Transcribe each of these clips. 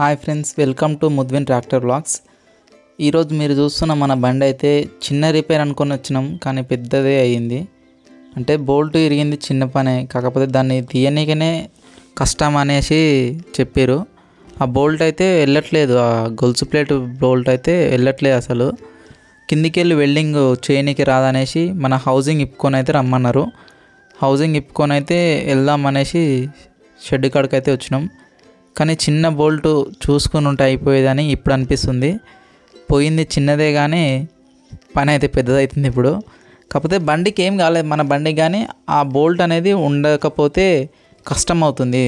hi friends welcome to ముద్విన్ tractor blogs ఈరోజు మీరు చూస్తున్న మన బండి అయితే చిన్న రిపేర్ అనుకొని వచ్చినాం కానీ పెద్దదే అయ్యింది అంటే బోల్ట్ ఇరిగింది చిన్న పనే కాకపోతే దాన్ని తీయనీకనే కష్టం అనేసి చెప్పారు ఆ బోల్ట్ అయితే వెళ్ళట్లేదు ఆ గొలుసు ప్లేట్ బోల్ట్ అయితే వెళ్ళట్లేదు అసలు కిందికి వెళ్ళి వెల్డింగ్ చేయనీకి రాదనేసి మన హౌసింగ్ ఇప్పుకొని అయితే రమ్మన్నారు హౌసింగ్ ఇప్పుకొని అయితే వెళ్దాం అనేసి షెడ్ కాడికి అయితే వచ్చినాం కానీ చిన్న బోల్ట్ చూసుకుని ఉంటే అయిపోయేదని ఇప్పుడు అనిపిస్తుంది పోయింది చిన్నదే కానీ పని అయితే పెద్దదవుతుంది ఇప్పుడు కాకపోతే బండికి ఏం కాలేదు మన బండికి కానీ ఆ బోల్ట్ అనేది ఉండకపోతే కష్టం అవుతుంది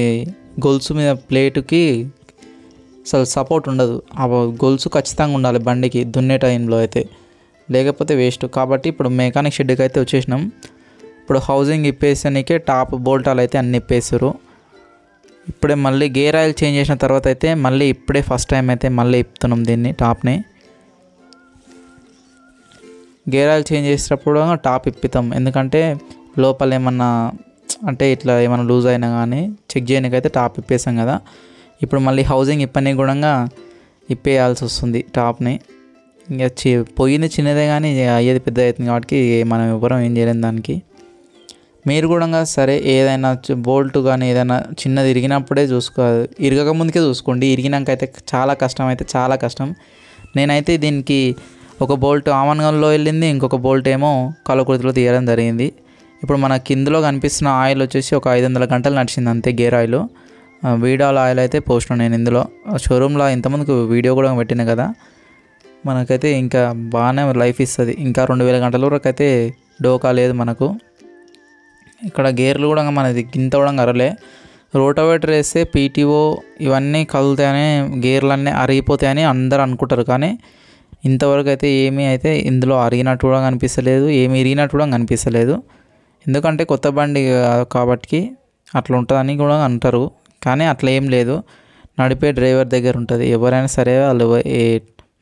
గొలుసు మీద ప్లేటుకి అసలు సపోర్ట్ ఉండదు ఆ గొలుసు ఖచ్చితంగా ఉండాలి బండికి దున్నే టైంలో అయితే లేకపోతే వేస్ట్ కాబట్టి ఇప్పుడు మెకానిక్ షెడ్కి అయితే వచ్చేసినాం ఇప్పుడు హౌసింగ్ ఇప్పేసానికే టాప్ బోల్టాలు అయితే అన్ని ఇప్పేసారు ఇప్పుడే మళ్ళీ గేర్ ఆయిల్ చేంజ్ చేసిన తర్వాత అయితే మళ్ళీ ఇప్పుడే ఫస్ట్ టైం అయితే మళ్ళీ ఇప్పుతున్నాం దీన్ని టాప్ని గేర్ ఆయిల్ చేంజ్ చేసేటప్పుడు టాప్ ఇప్పుతాం ఎందుకంటే లోపల ఏమన్నా అంటే ఇట్లా ఏమైనా లూజ్ అయినా కానీ చెక్ చేయడానికైతే టాప్ ఇప్పేసాం కదా ఇప్పుడు మళ్ళీ హౌసింగ్ ఇప్పని కూడా ఇప్పేయాల్సి వస్తుంది టాప్ని ఇంకా చి పొయ్యింది చిన్నదే కానీ అయ్యేది పెద్ద అవుతుంది కాబట్టి మనం ఎవరం ఏం చేయలేము దానికి మీరు కూడా సరే ఏదైనా బోల్ట్ కానీ ఏదైనా చిన్నది ఇరిగినప్పుడే చూసుకో ఇరగక ముందుకే చూసుకోండి ఇరిగినాక అయితే చాలా కష్టం అయితే చాలా కష్టం నేనైతే దీనికి ఒక బోల్ట్ ఆమన్గంలో వెళ్ళింది ఇంకొక బోల్ట్ ఏమో కలకుర్తిలో తీయడం జరిగింది ఇప్పుడు మన కిందలో కనిపిస్తున్న ఆయిల్ వచ్చేసి ఒక ఐదు వందల గంటలు నడిచింది అంతే గేర్ ఆయిల్ వీడాల్ ఆయిల్ అయితే పోస్ట్ నేను ఇందులో షోరూంలో ఇంతమందికి వీడియో కూడా పెట్టిన కదా మనకైతే ఇంకా బాగానే లైఫ్ ఇస్తుంది ఇంకా రెండు వేల గంటల వరకు అయితే డోకా లేదు మనకు ఇక్కడ గేర్లు కూడా మనది గింత కూడా అరలే రోటోవేటర్ వేస్తే పీటీఓ ఇవన్నీ కదులుతాయని గేర్లన్నీ అరిగిపోతాయని అందరు అనుకుంటారు కానీ ఇంతవరకు అయితే ఏమీ అయితే ఇందులో అరిగినట్టు కూడా కనిపిస్తలేదు ఏమి ఇరిగినట్టు కూడా కనిపిస్తలేదు ఎందుకంటే కొత్త బండి కాబట్టి అట్లా ఉంటుందని కూడా అంటారు కానీ అట్లా ఏం లేదు నడిపే డ్రైవర్ దగ్గర ఉంటుంది ఎవరైనా సరే వాళ్ళు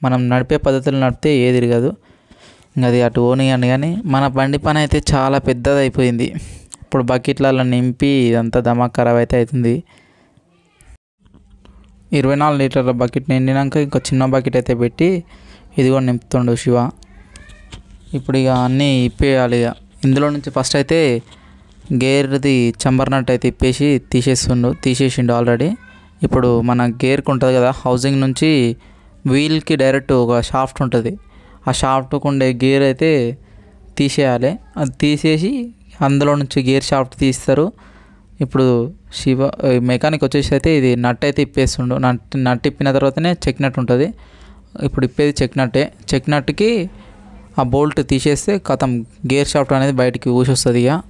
మనం నడిపే పద్ధతులు నడిపితే ఏ తిరగదు అది అటు ఓనియండి కానీ మన బండి పని అయితే చాలా పెద్దది అయిపోయింది ఇప్పుడు బకెట్లలో నింపి ఇదంతా దమా ఖరాబ్ అయితే అవుతుంది ఇరవై నాలుగు లీటర్ల బకెట్ నిండినాక ఇంకా చిన్న బకెట్ అయితే పెట్టి ఇది కూడా నింపుతుండు శివ ఇప్పుడు ఇక అన్నీ ఇప్పేయాలి ఇక ఇందులో నుంచి ఫస్ట్ అయితే గేర్ది చంబర్ నట్ అయితే ఇప్పేసి తీసేస్తుండు తీసేసిండు ఆల్రెడీ ఇప్పుడు మన గేర్కి ఉంటుంది కదా హౌసింగ్ నుంచి వీల్కి డైరెక్ట్ ఒక షాఫ్ట్ ఉంటుంది ఆ షాఫ్ట్కు ఉండే గేర్ అయితే తీసేయాలి అది తీసేసి అందులో నుంచి గేర్ షాఫ్ట్ తీస్తారు ఇప్పుడు శివ మెకానిక్ వచ్చేసి అయితే ఇది నట్ అయితే ఇప్పేస్తుండు నట్ నట్ ఇప్పిన తర్వాతనే చెక్ నట్ ఉంటుంది ఇప్పుడు ఇప్పేది చెక్ నట్టే చెక్ నట్కి ఆ బోల్ట్ తీసేస్తే కథం గేర్ షాఫ్ట్ అనేది బయటికి ఊసి వస్తుంది ఇక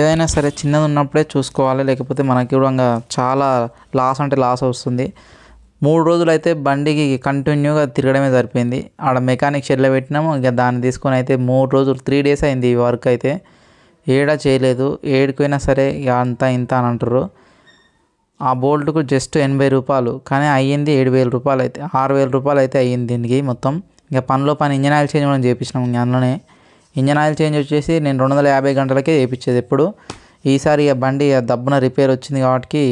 ఏదైనా సరే చిన్నది ఉన్నప్పుడే చూసుకోవాలి లేకపోతే మనకి కూడా చాలా లాస్ అంటే లాస్ వస్తుంది మూడు రోజులు అయితే బండికి కంటిన్యూగా తిరగడమే సరిపోయింది ఆడ మెకానిక్ షెడ్లో పెట్టినాము ఇక దాన్ని తీసుకొని అయితే మూడు రోజులు త్రీ డేస్ అయింది ఈ వర్క్ అయితే ఏడా చేయలేదు ఏడిపోయినా సరే ఇక ఇంత అని అంటారు ఆ బోల్ట్కు జస్ట్ ఎనభై రూపాయలు కానీ అయ్యింది ఏడు వేల రూపాయలు అయితే ఆరు వేల రూపాయలు అయితే అయ్యింది దీనికి మొత్తం ఇక పనిలో పని ఇంజన్ ఆయిల్ చేంజ్ మనం చేయించినాం అందులోనే ఇంజన్ ఆయిల్ చేంజ్ వచ్చేసి నేను రెండు వందల యాభై గంటలకే చేయించేది ఎప్పుడు ఈసారి ఇక బండి దబ్బున రిపేర్ వచ్చింది కాబట్టి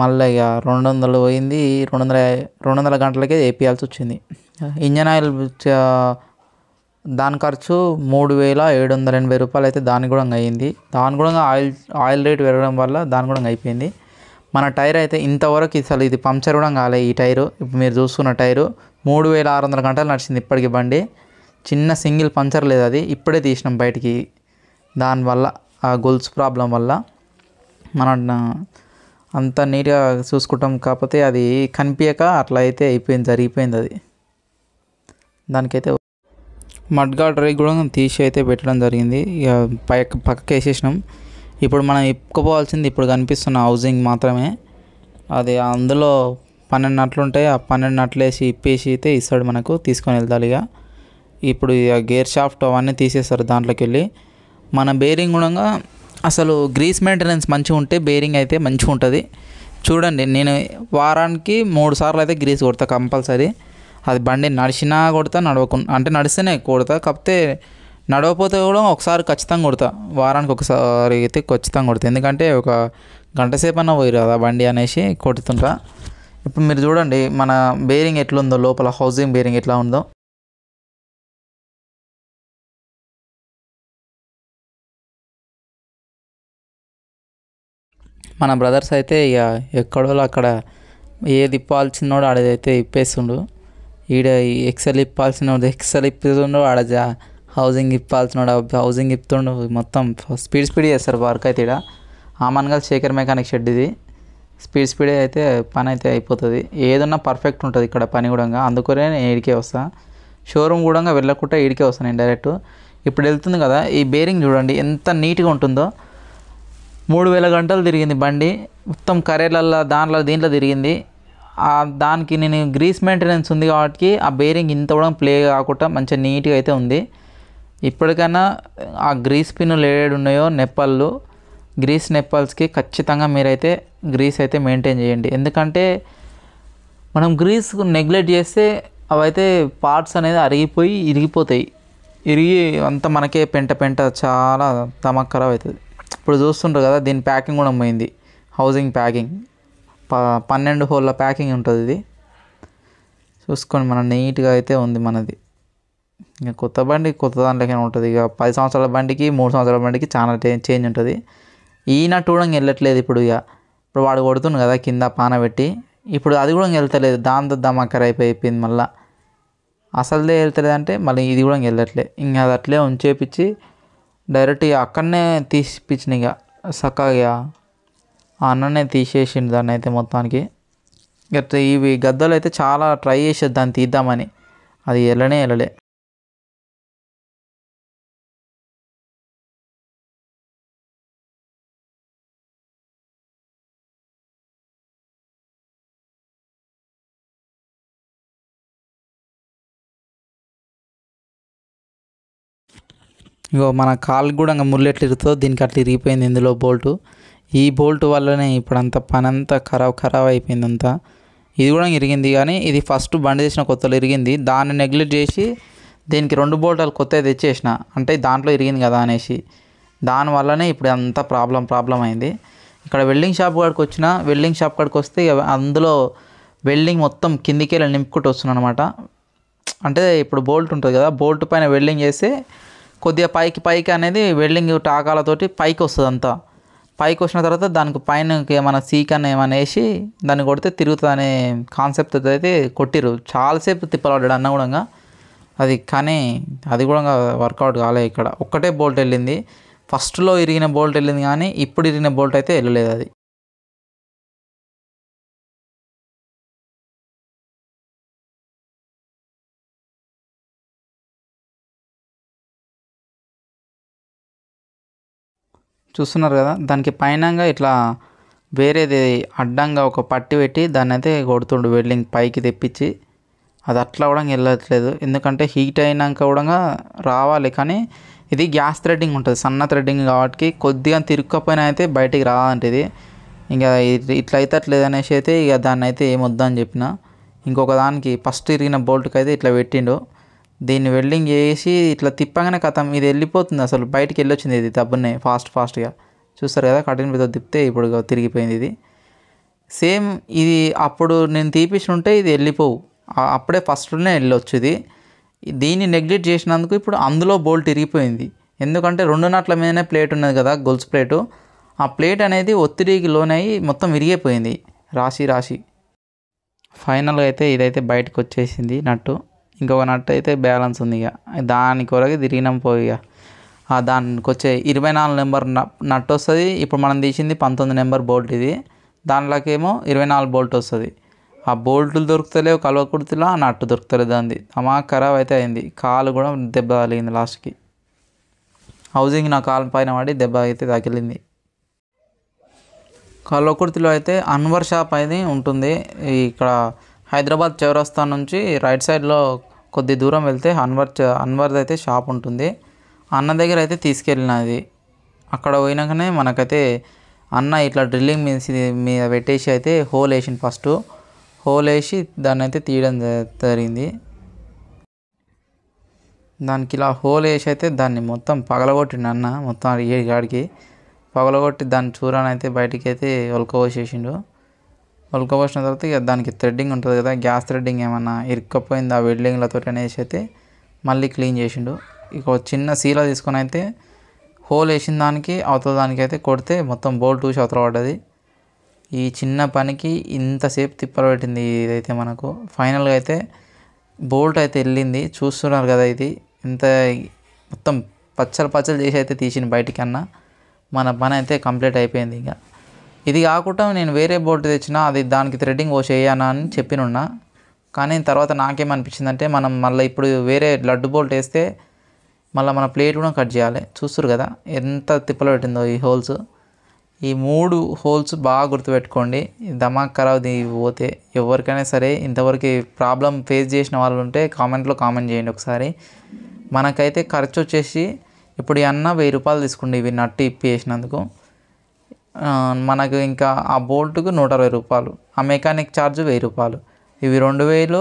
మళ్ళీ ఇక రెండు వందలు పోయింది రెండు వందల రెండు వందల గంటలకే వేయించాల్సి వచ్చింది ఇంజన్ ఆయిల్ దాని ఖర్చు మూడు వేల ఏడు వందల ఎనభై రూపాయలు అయితే దాని కూడా అయింది దాని కూడా ఆయిల్ ఆయిల్ రేట్ పెరగడం వల్ల దాని కూడా అయిపోయింది మన టైర్ అయితే ఇంతవరకు అసలు ఇది పంక్చర్ కూడా కాలే ఈ టైరు ఇప్పుడు మీరు చూస్తున్న టైరు మూడు వేల ఆరు వందల గంటలు నడిచింది ఇప్పటికి బండి చిన్న సింగిల్ పంచర్ లేదు అది ఇప్పుడే తీసినాం బయటికి దానివల్ల ఆ గొల్స్ ప్రాబ్లం వల్ల మన అంత నీట్గా చూసుకుంటాం కాకపోతే అది కనిపించక అట్లా అయితే అయిపోయింది జరిగిపోయింది అది దానికైతే మడ్ గార్డ్ కూడా తీసి అయితే పెట్టడం జరిగింది ఇక పై పక్కకి వేసేసినాం ఇప్పుడు మనం ఇప్పుకోవాల్సింది ఇప్పుడు కనిపిస్తున్న హౌజింగ్ మాత్రమే అది అందులో పన్నెండు నట్లు ఉంటాయి ఆ పన్నెండు నట్లు వేసి ఇప్పేసి అయితే ఇస్తాడు మనకు తీసుకొని వెళ్తాలి ఇక ఇప్పుడు ఇక గేర్ షాఫ్ట్ అవన్నీ తీసేస్తారు దాంట్లోకి వెళ్ళి మన బేరింగ్ కూడా అసలు గ్రీస్ మెయింటెనెన్స్ మంచిగా ఉంటే బేరింగ్ అయితే మంచిగా ఉంటుంది చూడండి నేను వారానికి మూడు సార్లు అయితే గ్రీస్ కొడతా కంపల్సరీ అది బండి నడిచినా కొడతా నడవకు అంటే నడిస్తేనే కొడతా కాకపోతే నడవపోతే కూడా ఒకసారి ఖచ్చితంగా కొడతా వారానికి ఒకసారి అయితే ఖచ్చితంగా కొడతా ఎందుకంటే ఒక గంట సేపు అన్న పోయి కదా బండి అనేసి కొడుతుంటా ఇప్పుడు మీరు చూడండి మన బేరింగ్ ఎట్లుందో లోపల హౌసింగ్ బేరింగ్ ఎట్లా ఉందో మన బ్రదర్స్ అయితే ఇక ఎక్కడో అక్కడ ఏది ఇప్పాల్సినోడు ఆడదైతే ఇప్పేస్తుండు ఈడ ఎక్సెల్ ఇప్పాల్సినోడు ఎక్సెల్ ఇప్పుతుండు ఆడ హౌసింగ్ ఇప్పాల్సినోడు హౌసింగ్ ఇప్పుతుండు మొత్తం స్పీడ్ స్పీడ్ చేస్తారు వర్క్ అయితే ఇక్కడ ఆమన్గల్ శేఖర్ మెకానిక్ షెడ్ ఇది స్పీడ్ స్పీడ్ అయితే పని అయితే అయిపోతుంది ఏదన్నా పర్ఫెక్ట్ ఉంటుంది ఇక్కడ పని కూడా అందుకనే నేను ఇడికే వస్తాను షోరూమ్ కూడా వెళ్ళకుండా ఇడికే వస్తాను నేను డైరెక్ట్ ఇప్పుడు వెళ్తుంది కదా ఈ బేరింగ్ చూడండి ఎంత నీట్గా ఉంటుందో మూడు వేల గంటలు తిరిగింది బండి మొత్తం కర్రలల్లో దాంట్లో దీంట్లో తిరిగింది దానికి నేను గ్రీస్ మెయింటెనెన్స్ ఉంది కాబట్టి ఆ బేరింగ్ ఇంత కూడా ప్లే కాకుండా మంచిగా నీట్గా అయితే ఉంది ఇప్పటికైనా ఆ గ్రీస్ పిన్ లేడేడు ఉన్నాయో నెప్పళ్ళు గ్రీస్ నెప్పల్స్కి ఖచ్చితంగా మీరైతే గ్రీస్ అయితే మెయింటైన్ చేయండి ఎందుకంటే మనం గ్రీస్ నెగ్లెక్ట్ చేస్తే అవైతే పార్ట్స్ అనేది అరిగిపోయి ఇరిగిపోతాయి ఇరిగి అంతా మనకే పెంట పెంట చాలా తమక్కరావు అవుతుంది ఇప్పుడు చూస్తుంటారు కదా దీని ప్యాకింగ్ కూడా పోయింది హౌసింగ్ ప్యాకింగ్ ప పన్నెండు హోల్ల ప్యాకింగ్ ఉంటుంది ఇది చూసుకోండి మన నీట్గా అయితే ఉంది మనది ఇంకా కొత్త బండి కొత్త దాంట్లోకైనా ఉంటుంది ఇక పది సంవత్సరాల బండికి మూడు సంవత్సరాల బండికి చాలా చేంజ్ ఉంటుంది ఈయన కూడా వెళ్ళట్లేదు ఇప్పుడు ఇక ఇప్పుడు వాడు కొడుతుంది కదా కింద పాన పెట్టి ఇప్పుడు అది కూడా వెళ్తలేదు దాంతో దమాకర్ అయిపోయింది మళ్ళీ అసలుదే వెళ్తలేదంటే మళ్ళీ ఇది కూడా వెళ్ళట్లేదు ఇంకా అది అట్లే ఉంచేపించి డైరెక్ట్ ఇక అక్కడనే తీసి ఇప్పించిన ఇక ఆ అన్ననే తీసేసిండు దాన్ని అయితే మొత్తానికి ఇక ఇవి గద్దలు అయితే చాలా ట్రై చేసేది దాన్ని తీద్దామని అది వెళ్ళనే వెళ్ళలే ఇగో మన కాలు కూడా ముళ్ళు ఎట్లా ఇరుగుతుందో దీనికి అట్లా ఇరిగిపోయింది ఇందులో బోల్టు ఈ బోల్ట్ వల్లనే ఇప్పుడు అంత పని అంతా ఖరాబ్ ఖరాబ్ అయిపోయింది అంతా ఇది కూడా ఇరిగింది కానీ ఇది ఫస్ట్ బండి చేసిన కొత్తలో ఇరిగింది దాన్ని నెగ్లెక్ట్ చేసి దీనికి రెండు బోల్టాలు కొత్త తెచ్చేసిన అంటే దాంట్లో ఇరిగింది కదా అనేసి దానివల్లనే ఇప్పుడు అంత ప్రాబ్లం ప్రాబ్లం అయింది ఇక్కడ వెల్డింగ్ షాప్ కాడికి వచ్చిన వెల్డింగ్ షాప్ కాడికి వస్తే అందులో వెల్డింగ్ మొత్తం కిందికి వెళ్ళి నింపుకుంటూ వస్తున్నాను అనమాట అంటే ఇప్పుడు బోల్ట్ ఉంటుంది కదా బోల్ట్ పైన వెల్డింగ్ చేస్తే కొద్దిగా పైకి పైకి అనేది వెల్డింగ్ టాకాలతోటి పైకి వస్తుంది అంతా పైకి వచ్చిన తర్వాత దానికి పైన ఏమైనా సీక్ అని ఏమైనా వేసి దాన్ని కొడితే తిరుగుతుంది అనే కాన్సెప్ట్ అయితే కొట్టిరు చాలాసేపు తిప్పలాడాడు అన్న కూడా అది కానీ అది కూడా వర్కౌట్ కాలే ఇక్కడ ఒక్కటే బోల్ట్ వెళ్ళింది ఫస్ట్లో ఇరిగిన బోల్ట్ వెళ్ళింది కానీ ఇప్పుడు ఇరిగిన బోల్ట్ అయితే వెళ్ళలేదు అది చూస్తున్నారు కదా దానికి పైనంగా ఇట్లా వేరేది అడ్డంగా ఒక పట్టి పెట్టి దాన్ని అయితే కొడుతుండు వెల్డింగ్ పైకి తెప్పించి అది అట్లా కూడా వెళ్ళట్లేదు ఎందుకంటే హీట్ అయినాక కూడా రావాలి కానీ ఇది గ్యాస్ థ్రెడ్డింగ్ ఉంటుంది సన్న థ్రెడ్డింగ్ కాబట్టి కొద్దిగా తిరుక్కపోయినా అయితే బయటికి రాదంటిది ఇంకా ఇట్లా అయితే అట్లేదు అనేసి అయితే ఇక దాన్ని అయితే ఏమొద్దని చెప్పిన ఇంకొక దానికి ఫస్ట్ ఇరిగిన బోల్ట్కి అయితే ఇట్లా పెట్టిండు దీన్ని వెల్డింగ్ చేసి ఇట్లా తిప్పగానే కథం ఇది వెళ్ళిపోతుంది అసలు బయటికి వెళ్ళొచ్చింది ఇది దబ్బునే ఫాస్ట్ ఫాస్ట్గా చూస్తారు కదా కటింగ్ పెద్ద తిప్పితే ఇప్పుడు తిరిగిపోయింది ఇది సేమ్ ఇది అప్పుడు నేను ఉంటే ఇది వెళ్ళిపోవు అప్పుడే ఫస్ట్లోనే వెళ్ళొచ్చు ఇది దీన్ని నెగ్లెక్ట్ చేసినందుకు ఇప్పుడు అందులో బోల్ట్ తిరిగిపోయింది ఎందుకంటే రెండు నట్ల మీదనే ప్లేట్ ఉన్నది కదా గొల్స్ ప్లేటు ఆ ప్లేట్ అనేది ఒత్తిడికి లోనయ్యి మొత్తం విరిగిపోయింది రాశి రాశి ఫైనల్గా అయితే ఇదైతే బయటకు వచ్చేసింది నట్టు ఇంకొక నట్టు అయితే బ్యాలెన్స్ ఉంది ఇక దాని కొరకు తిరిగినాం పోయి ఇక దానికి వచ్చే ఇరవై నాలుగు నెంబర్ నట్టు వస్తుంది ఇప్పుడు మనం తీసింది పంతొమ్మిది నెంబర్ బోల్ట్ ఇది దాంట్లోకేమో ఇరవై నాలుగు బోల్ట్ వస్తుంది ఆ బోల్ట్లు దొరుకుతలేవు కలువ కుర్తిలో ఆ నట్టు దొరుకుతలేదు అంది అమ్మా ఖరాబ్ అయితే అయింది కాలు కూడా దెబ్బ తగిలింది లాస్ట్కి హౌజింగ్ నా కాలు పైన పడి దెబ్బ అయితే తగిలింది కల్వకుర్తిలో అయితే అన్వర్ షాప్ అనేది ఉంటుంది ఇక్కడ హైదరాబాద్ చౌరస్తా నుంచి రైట్ సైడ్లో కొద్ది దూరం వెళ్తే అన్వర్ అన్వర్ది అయితే షాప్ ఉంటుంది అన్న దగ్గర అయితే తీసుకెళ్ళినది అక్కడ పోయినాకనే మనకైతే అన్న ఇట్లా డ్రిల్లింగ్ మీన్స్ మీద పెట్టేసి అయితే హోల్ వేసింది ఫస్ట్ హోల్ వేసి దాన్ని అయితే తీయడం జరిగింది దానికి ఇలా హోల్ వేసి అయితే దాన్ని మొత్తం పగలగొట్టిండు అన్న మొత్తం ఏడు కాడికి పగలగొట్టి దాన్ని అయితే బయటికి అయితే ఒలకవసేసిండు ఉలకబోసిన తర్వాత ఇక దానికి థ్రెడ్డింగ్ ఉంటుంది కదా గ్యాస్ థ్రెడ్డింగ్ ఏమన్నా ఇరుక్కపోయింది ఆ వెల్డింగ్లతో అనేసి అయితే మళ్ళీ క్లీన్ చేసిండు ఇక చిన్న సీలా తీసుకొని అయితే హోల్ వేసిన దానికి అవతల దానికి అయితే కొడితే మొత్తం బోల్ట్ చూసి అవతల పడ్డది ఈ చిన్న పనికి ఇంతసేపు తిప్పలు పెట్టింది ఇదైతే మనకు ఫైనల్గా అయితే బోల్ట్ అయితే వెళ్ళింది చూస్తున్నారు కదా ఇది ఇంత మొత్తం పచ్చలు పచ్చలు చేసి అయితే తీసింది బయటికన్నా మన పని అయితే కంప్లీట్ అయిపోయింది ఇంకా ఇది కాకుండా నేను వేరే బోర్డు తెచ్చిన అది దానికి థ్రెడ్డింగ్ ఓ చేయనా అని చెప్పినున్నా కానీ తర్వాత నాకేమనిపించిందంటే మనం మళ్ళీ ఇప్పుడు వేరే లడ్డు బోల్ట్ వేస్తే మళ్ళీ మన ప్లేట్ కూడా కట్ చేయాలి చూస్తారు కదా ఎంత తిప్పలు పెట్టిందో ఈ హోల్స్ ఈ మూడు హోల్స్ బాగా గుర్తుపెట్టుకోండి దమాక్ ఖరాబ్ది పోతే ఎవరికైనా సరే ఇంతవరకు ప్రాబ్లం ఫేస్ చేసిన వాళ్ళు ఉంటే కామెంట్లో కామెంట్ చేయండి ఒకసారి మనకైతే ఖర్చు వచ్చేసి ఇప్పుడు అన్న వెయ్యి రూపాయలు తీసుకోండి ఇవి నట్టు ఇప్పి వేసినందుకు మనకు ఇంకా ఆ బోల్ట్కు నూట అరవై రూపాయలు ఆ మెకానిక్ ఛార్జ్ వెయ్యి రూపాయలు ఇవి రెండు వేలు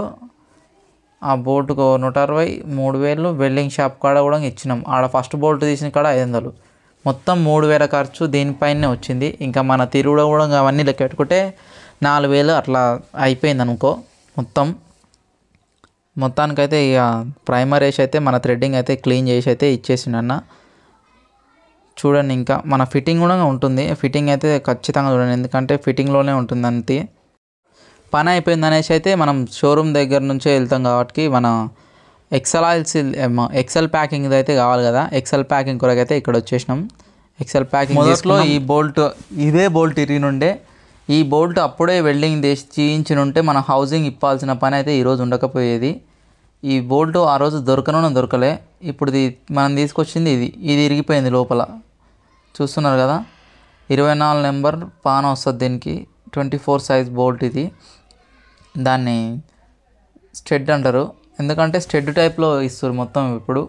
ఆ బోల్ట్కు నూట అరవై మూడు వేలు వెల్డింగ్ షాప్ కాడ కూడా ఇచ్చినాం ఆడ ఫస్ట్ బోల్ట్ తీసిన కాడ ఐదు వందలు మొత్తం మూడు వేల ఖర్చు దీనిపైనే వచ్చింది ఇంకా మన తిరుగుడు కూడా అవన్నీ లెక్క పెట్టుకుంటే నాలుగు వేలు అట్లా అయిపోయింది అనుకో మొత్తం మొత్తానికైతే ఇక ప్రైమర్ వేసి అయితే మన థ్రెడ్డింగ్ అయితే క్లీన్ చేసి అయితే ఇచ్చేసిండన్న చూడండి ఇంకా మన ఫిట్టింగ్ కూడా ఉంటుంది ఫిట్టింగ్ అయితే ఖచ్చితంగా చూడండి ఎందుకంటే ఫిట్టింగ్లోనే ఉంటుంది అంతే పని అయిపోయింది అనేసి అయితే మనం షోరూమ్ దగ్గర నుంచే వెళ్తాం కాబట్టి మన ఎక్సెల్ ఆయిల్స్ ఎక్సెల్ ప్యాకింగ్ అయితే కావాలి కదా ఎక్సెల్ ప్యాకింగ్ కొరకు అయితే ఇక్కడ వచ్చేసినాం ఎక్సెల్ ప్యాకింగ్ మొదట్లో ఈ బోల్ట్ ఇదే బోల్ట్ ఇరిగినుండే ఈ బోల్ట్ అప్పుడే వెల్డింగ్ తీసి చేయించిన ఉంటే మన హౌసింగ్ ఇప్పాల్సిన పని అయితే ఈరోజు ఉండకపోయేది ఈ బోల్ట్ ఆ రోజు దొరకనో దొరకలే ఇప్పుడు మనం తీసుకొచ్చింది ఇది ఇది ఇరిగిపోయింది లోపల చూస్తున్నారు కదా ఇరవై నాలుగు నెంబర్ పాన్ వస్తుంది దీనికి ట్వంటీ ఫోర్ సైజ్ బోల్ట్ ఇది దాన్ని స్టెడ్ అంటారు ఎందుకంటే స్టెడ్ టైప్లో ఇస్తారు మొత్తం ఇప్పుడు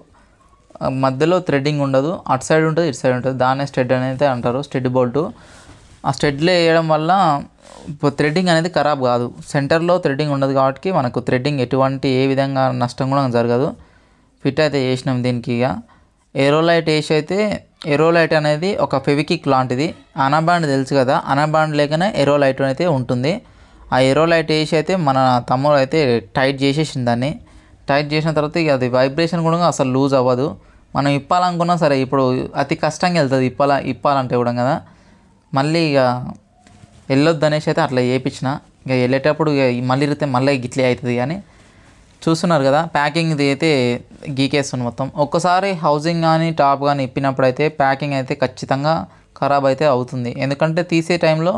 మధ్యలో థ్రెడ్డింగ్ ఉండదు అటు సైడ్ ఉంటుంది ఇటు సైడ్ ఉంటుంది దాన్నే స్టెడ్ అనేది అంటారు స్టెడ్ బోల్ట్ ఆ స్టెడ్లో వేయడం వల్ల థ్రెడ్డింగ్ అనేది ఖరాబ్ కాదు సెంటర్లో థ్రెడ్డింగ్ ఉండదు కాబట్టి మనకు థ్రెడ్డింగ్ ఎటువంటి ఏ విధంగా నష్టం కూడా జరగదు ఫిట్ అయితే చేసినాం దీనికి ఇక ఏరోలైట్ వేసి అయితే ఎరోలైట్ అనేది ఒక ఫెవికిక్ లాంటిది అనబాండ్ తెలుసు కదా అనబాండ్ లేకనే ఎరోలైట్ అయితే ఉంటుంది ఆ ఎరోలైట్ వేసి అయితే మన తమ్ముడు అయితే టైట్ చేసేసింది దాన్ని టైట్ చేసిన తర్వాత ఇక అది వైబ్రేషన్ కూడా అసలు లూజ్ అవ్వదు మనం ఇప్పాలనుకున్నా సరే ఇప్పుడు అతి కష్టంగా వెళ్తుంది ఇప్పాల ఇప్పాలంటే కూడా కదా మళ్ళీ ఇక వెళ్ళొద్దు అనేసి అయితే అట్లా చేయించిన ఇక వెళ్ళేటప్పుడు ఇక మళ్ళీ ఇరితే మళ్ళీ గిట్లే అవుతుంది కానీ చూస్తున్నారు కదా ప్యాకింగ్ ఇది అయితే గీకేస్తుంది మొత్తం ఒక్కసారి హౌసింగ్ కానీ టాప్ కానీ ఇప్పినప్పుడు అయితే ప్యాకింగ్ అయితే ఖచ్చితంగా ఖరాబ్ అయితే అవుతుంది ఎందుకంటే తీసే టైంలో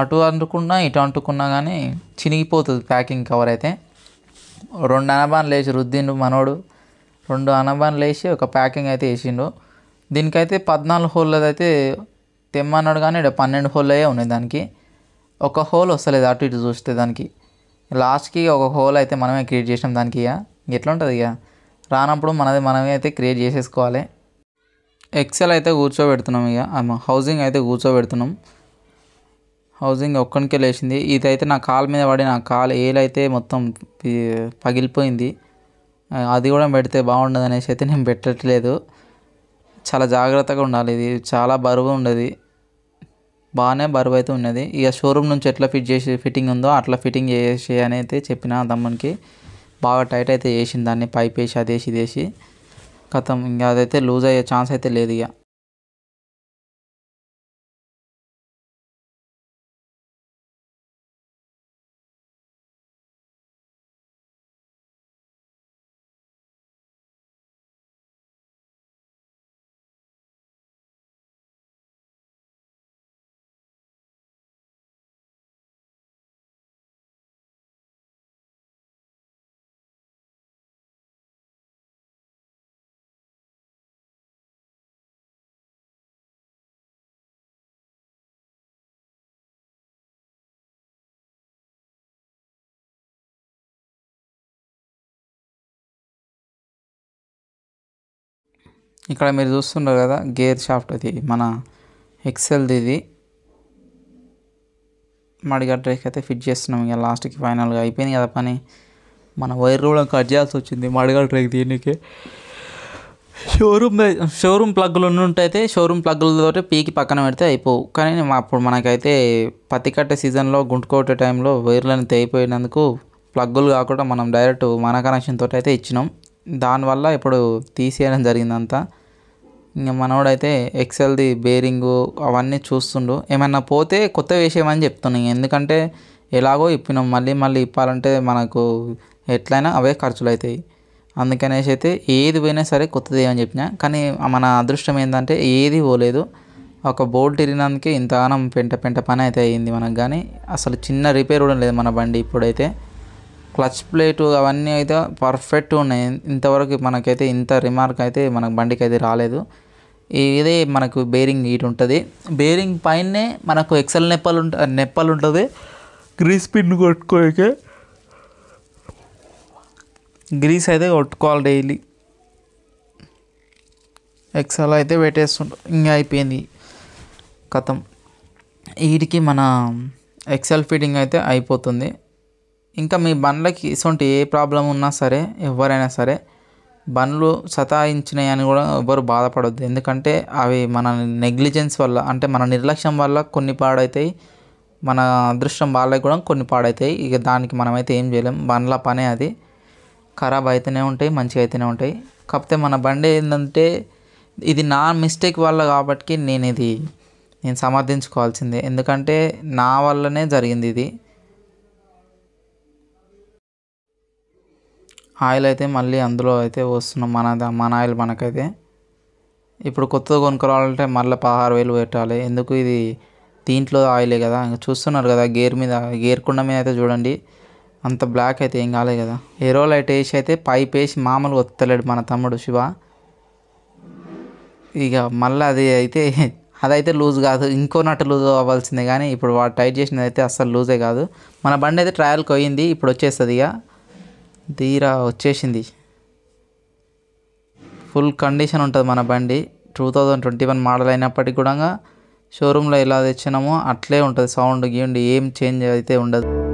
అటు అంటుకున్నా ఇటు అంటుకున్నా కానీ చినిగిపోతుంది ప్యాకింగ్ కవర్ అయితే రెండు అనబాన్లు లేచి రుద్దిండు మనోడు రెండు అనబాన్లు లేచి ఒక ప్యాకింగ్ అయితే వేసిండు దీనికైతే పద్నాలుగు హోళ్ళది అయితే తెమ్మన్నాడు కానీ పన్నెండు హోళ్ళే ఉన్నాయి దానికి ఒక హోల్ వస్తలేదు అటు ఇటు చూస్తే దానికి లాస్ట్కి ఒక హోల్ అయితే మనమే క్రియేట్ చేసినాం దానికి ఇక ఎట్లా ఉంటుంది ఇక రానప్పుడు మనది మనమే అయితే క్రియేట్ చేసేసుకోవాలి ఎక్సెల్ అయితే కూర్చోబెడుతున్నాం ఇక హౌసింగ్ అయితే కూర్చోబెడుతున్నాం హౌసింగ్ ఒక్కడికే లేచింది ఇదైతే నా కాలు మీద పడి నా కాలు ఏలైతే మొత్తం పగిలిపోయింది అది కూడా పెడితే బాగుండదు అనేసి అయితే నేను పెట్టట్లేదు చాలా జాగ్రత్తగా ఉండాలి ఇది చాలా బరువు ఉండదు బాగానే బరువు అయితే ఉన్నది ఇక షోరూమ్ నుంచి ఎట్లా ఫిట్ చేసి ఫిట్టింగ్ ఉందో అట్లా ఫిట్టింగ్ చేసి అని అయితే చెప్పిన దమ్మునికి బాగా టైట్ అయితే చేసింది దాన్ని పైప్ వేసి అదేసి ఇదేసి కథం ఇంకా అదైతే లూజ్ అయ్యే ఛాన్స్ అయితే లేదు ఇక ఇక్కడ మీరు చూస్తున్నారు కదా గేర్ షాఫ్ట్ అది మన ఎక్సెల్ది ఇది మడిగా డ్రైక్ అయితే ఫిట్ చేస్తున్నాం ఇక లాస్ట్కి ఫైనల్గా అయిపోయింది కదా పని మన వైర్ కూడా కట్ చేయాల్సి వచ్చింది మడిగా డ్రైక్ దీనికి షోరూమ్ షోరూమ్ ప్లగ్లు ఉన్నట్టయితే షోరూమ్ ప్లగ్లతో పీకి పక్కన పెడితే అయిపోవు కానీ అప్పుడు మనకైతే పత్తి కట్టే సీజన్లో గుంటుకోటే టైంలో అనేది అయిపోయినందుకు ప్లగ్గులు కాకుండా మనం డైరెక్ట్ మన కనెక్షన్తో అయితే ఇచ్చినాం దానివల్ల ఇప్పుడు తీసేయడం జరిగిందంతా ఇంక మనోడైతే ఎక్సెల్ది బేరింగు అవన్నీ చూస్తుండు ఏమన్నా పోతే కొత్త వేసేయమని చెప్తున్నాను ఎందుకంటే ఎలాగో ఇప్పినాం మళ్ళీ మళ్ళీ ఇప్పాలంటే మనకు ఎట్లయినా అవే ఖర్చులు అవుతాయి అందుకనేసి అయితే ఏది పోయినా సరే కొత్తది ఏమని చెప్పిన కానీ మన అదృష్టం ఏంటంటే ఏది పోలేదు ఒక బోల్ట్ తిరిగినందుకే ఇంతగానం పెంట పెంట పని అయితే అయ్యింది మనకు కానీ అసలు చిన్న రిపేర్ కూడా లేదు మన బండి ఇప్పుడైతే క్లచ్ ప్లేటు అవన్నీ అయితే పర్ఫెక్ట్ ఉన్నాయి ఇంతవరకు మనకైతే ఇంత రిమార్క్ అయితే మనకు బండికి అయితే రాలేదు ఇది మనకు బేరింగ్ ఇటు ఉంటుంది బేరింగ్ పైనే మనకు ఎక్సెల్ నెప్పలు ఉంట నెప్పలు ఉంటుంది గ్రీస్ పిన్ కొట్టుకోకే గ్రీస్ అయితే కొట్టుకోవాలి డైలీ ఎక్సెల్ అయితే పెట్టేస్తుంటాం ఇంకా అయిపోయింది కథం వీటికి మన ఎక్సెల్ ఫిట్టింగ్ అయితే అయిపోతుంది ఇంకా మీ బండ్లకి ఇటువంటి ఏ ప్రాబ్లం ఉన్నా సరే ఎవరైనా సరే బండ్లు సతాయించినాయి అని కూడా ఎవరు బాధపడద్దు ఎందుకంటే అవి మన నెగ్లిజెన్స్ వల్ల అంటే మన నిర్లక్ష్యం వల్ల కొన్ని పాడైతాయి మన అదృష్టం వాళ్ళకి కూడా కొన్ని పాడైతాయి ఇక దానికి మనమైతే ఏం చేయలేం బండ్ల పనే అది ఖరాబ్ అవుతూనే ఉంటాయి మంచిగా అయితేనే ఉంటాయి కాకపోతే మన బండి ఏంటంటే ఇది నా మిస్టేక్ వల్ల కాబట్టి నేను ఇది నేను సమర్థించుకోవాల్సిందే ఎందుకంటే నా వల్లనే జరిగింది ఇది ఆయిల్ అయితే మళ్ళీ అందులో అయితే వస్తున్నాం మన మన ఆయిల్ మనకైతే ఇప్పుడు కొత్తగా కొనుక్కోవాలంటే మళ్ళీ పదహారు వేలు పెట్టాలి ఎందుకు ఇది దీంట్లో ఆయిలే కదా ఇంకా చూస్తున్నారు కదా గేర్ మీద గేర్ కుండ మీద అయితే చూడండి అంత బ్లాక్ అయితే ఏం కాలేదు కదా ఏరో లైట్ వేసి అయితే పైప్ వేసి మామూలుగా వత్తలేడు మన తమ్ముడు శివ ఇక మళ్ళీ అది అయితే అదైతే లూజ్ కాదు ఇంకో నట్టు లూజ్ అవ్వాల్సిందే కానీ ఇప్పుడు వాడు టైట్ చేసినది అయితే అస్సలు లూజే కాదు మన బండి అయితే ట్రయల్కి పోయింది ఇప్పుడు వచ్చేస్తుంది ఇక తీరా వచ్చేసింది ఫుల్ కండిషన్ ఉంటుంది మన బండి two thousand twenty one model అయినప్పటికీ కూడా షోరూంలో ఎలా తెచ్చినామో అట్లే ఉంటుంది సౌండ్ గీండి ఏం చేంజ్ అయితే ఉండదు